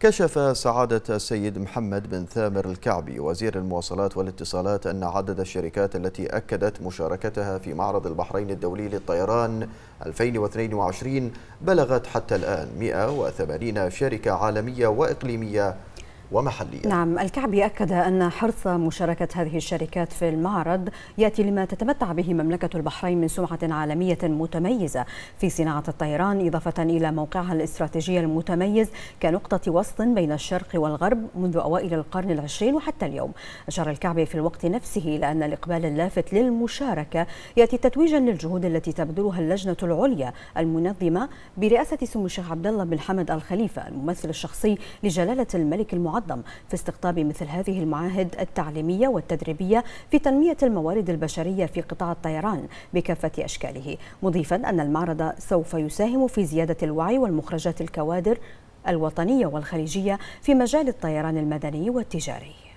كشف سعادة السيد محمد بن ثامر الكعبي وزير المواصلات والاتصالات أن عدد الشركات التي أكدت مشاركتها في معرض البحرين الدولي للطيران 2022 بلغت حتى الآن 180 شركة عالمية وإقليمية ومحليا نعم الكعبي أكد أن حرص مشاركة هذه الشركات في المعرض يأتي لما تتمتع به مملكة البحرين من سمعة عالمية متميزة في صناعة الطيران إضافة إلى موقعها الاستراتيجي المتميز كنقطة وسط بين الشرق والغرب منذ أوائل القرن العشرين وحتى اليوم أشار الكعبي في الوقت نفسه إلى أن الإقبال اللافت للمشاركة يأتي تتويجا للجهود التي تبذلها اللجنة العليا المنظمة برئاسة سمو الشيخ عبد الله بن حمد الخليفة الممثل الشخصي لجلالة الملك المعظم المعظم في استقطاب مثل هذه المعاهد التعليمية والتدريبية في تنمية الموارد البشرية في قطاع الطيران بكافة أشكاله مضيفا أن المعرض سوف يساهم في زيادة الوعي والمخرجات الكوادر الوطنية والخليجية في مجال الطيران المدني والتجاري